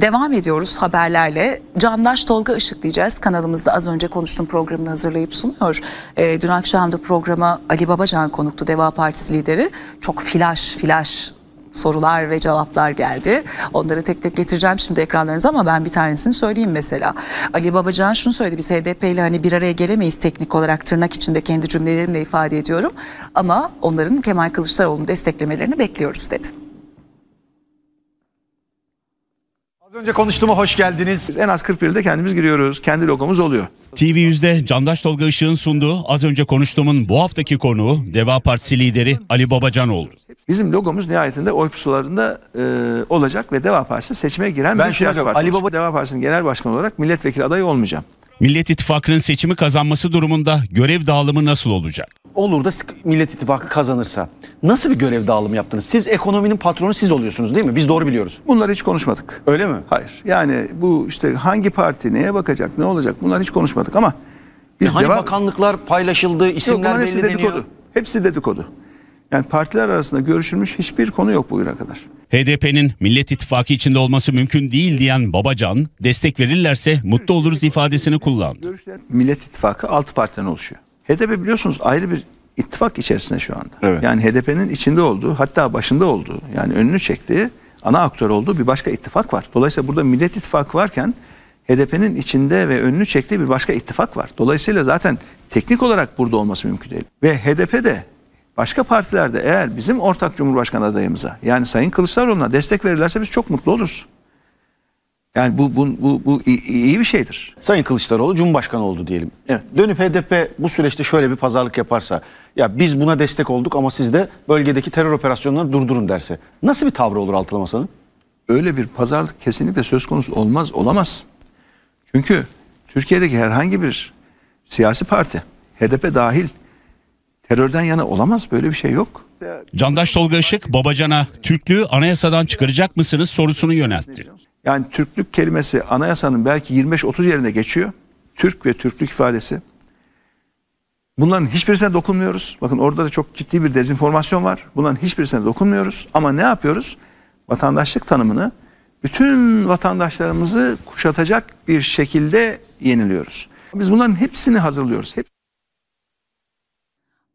Devam ediyoruz haberlerle. Candaş Tolga diyeceğiz Kanalımızda az önce konuştum programını hazırlayıp sunuyor. Ee, dün akşam da programa Ali Babacan konuktu Deva Partisi lideri. Çok flash flash sorular ve cevaplar geldi. Onları tek tek getireceğim şimdi ekranlarınıza ama ben bir tanesini söyleyeyim mesela. Ali Babacan şunu söyledi biz HDP ile hani bir araya gelemeyiz teknik olarak tırnak içinde kendi cümlelerimle ifade ediyorum. Ama onların Kemal Kılıçdaroğlu'nu desteklemelerini bekliyoruz dedi. Az önce konuştuğuma hoş geldiniz. En az 40 yılda kendimiz giriyoruz. Kendi logomuz oluyor. TV100'de Candaş Tolga Işık'ın sunduğu az önce konuştuğumun bu haftaki konuğu Deva Partisi lideri Ali Babacan oldu. Bizim logomuz nihayetinde oy pusularında e, olacak ve Deva Partisi seçime giren ben bir siyasi parti. Ali Baba Deva Partisi'nin genel başkanı olarak milletvekili adayı olmayacağım. Millet İttifakı'nın seçimi kazanması durumunda görev dağılımı nasıl olacak? Olur da Millet İttifakı kazanırsa nasıl bir görev dağılımı yaptınız? Siz ekonominin patronu siz oluyorsunuz değil mi? Biz doğru biliyoruz. Bunları hiç konuşmadık. Öyle mi? Hayır. Yani bu işte hangi parti neye bakacak, ne olacak bunlar hiç konuşmadık ama biz e hani devam... bakanlıklar paylaşıldı, isimler Yok, belli hepsi dedikodu. Hepsi dedikodu. Yani partiler arasında görüşülmüş hiçbir konu yok bugüne kadar. HDP'nin Millet İttifakı içinde olması mümkün değil diyen Babacan, destek verirlerse mutlu oluruz ifadesini kullandı. Millet İttifakı 6 partiden oluşuyor. HDP biliyorsunuz ayrı bir ittifak içerisinde şu anda. Evet. Yani HDP'nin içinde olduğu, hatta başında olduğu, yani önünü çektiği, ana aktör olduğu bir başka ittifak var. Dolayısıyla burada Millet İttifakı varken HDP'nin içinde ve önünü çektiği bir başka ittifak var. Dolayısıyla zaten teknik olarak burada olması mümkün değil. Ve HDP de başka partilerde eğer bizim ortak Cumhurbaşkanı adayımıza yani Sayın Kılıçdaroğlu'na destek verirlerse biz çok mutlu oluruz. Yani bu, bu, bu, bu iyi bir şeydir. Sayın Kılıçdaroğlu Cumhurbaşkanı oldu diyelim. Evet. Dönüp HDP bu süreçte şöyle bir pazarlık yaparsa ya biz buna destek olduk ama siz de bölgedeki terör operasyonlarını durdurun derse nasıl bir tavrı olur altılı masanın? Öyle bir pazarlık kesinlikle söz konusu olmaz olamaz. Çünkü Türkiye'deki herhangi bir siyasi parti HDP dahil terörden yana olamaz böyle bir şey yok. Candaş Tolga Işık, Babacan'a Türklüğü anayasadan çıkaracak mısınız sorusunu yöneltti. Yani Türklük kelimesi anayasanın belki 25-30 yerine geçiyor. Türk ve Türklük ifadesi. Bunların hiçbirisine dokunmuyoruz. Bakın orada da çok ciddi bir dezinformasyon var. Bunların hiçbirisine dokunmuyoruz. Ama ne yapıyoruz? Vatandaşlık tanımını bütün vatandaşlarımızı kuşatacak bir şekilde yeniliyoruz. Biz bunların hepsini hazırlıyoruz. Hep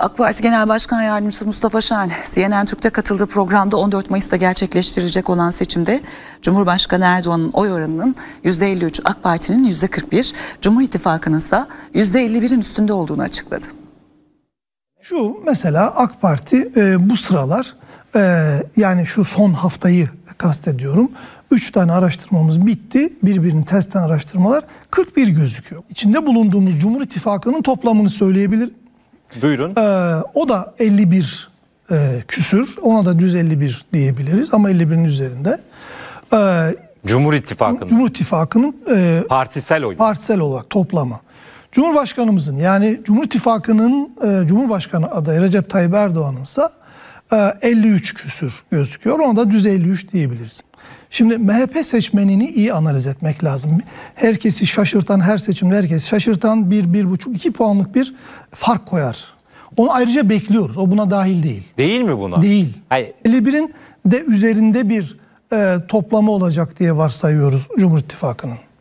AK Parti Genel Başkan Yardımcısı Mustafa Şen, CNN Türk'te katıldığı programda 14 Mayıs'ta gerçekleştirilecek olan seçimde Cumhurbaşkanı Erdoğan'ın oy oranının %53, AK Parti'nin %41, Cumhur İttifakı'nın ise %51'in üstünde olduğunu açıkladı. Şu mesela AK Parti e, bu sıralar e, yani şu son haftayı kastediyorum. 3 tane araştırmamız bitti. Birbirini testten araştırmalar 41 gözüküyor. İçinde bulunduğumuz Cumhur İttifakı'nın toplamını söyleyebilirim. Buyurun. Ee, o da 51 e, küsür. Ona da düz 51 diyebiliriz ama 51'in üzerinde. Ee, Cumhur İttifakı'nın. Cumhur İttifakı'nın. E, partisel oyu. Partisel olarak toplama. Cumhurbaşkanımızın yani Cumhur İttifakı'nın e, Cumhurbaşkanı adayı Recep Tayyip Erdoğan'ın ise 53 ee, küsür gözüküyor. Ona da düz 53 diyebiliriz. Şimdi MHP seçmenini iyi analiz etmek lazım. Herkesi şaşırtan, her seçimde herkes şaşırtan bir, bir buçuk, iki puanlık bir fark koyar. Onu ayrıca bekliyoruz. O buna dahil değil. Değil mi buna? Değil. Hayır. 51'in de üzerinde bir e, toplama olacak diye varsayıyoruz Cumhur İttifakı'nın.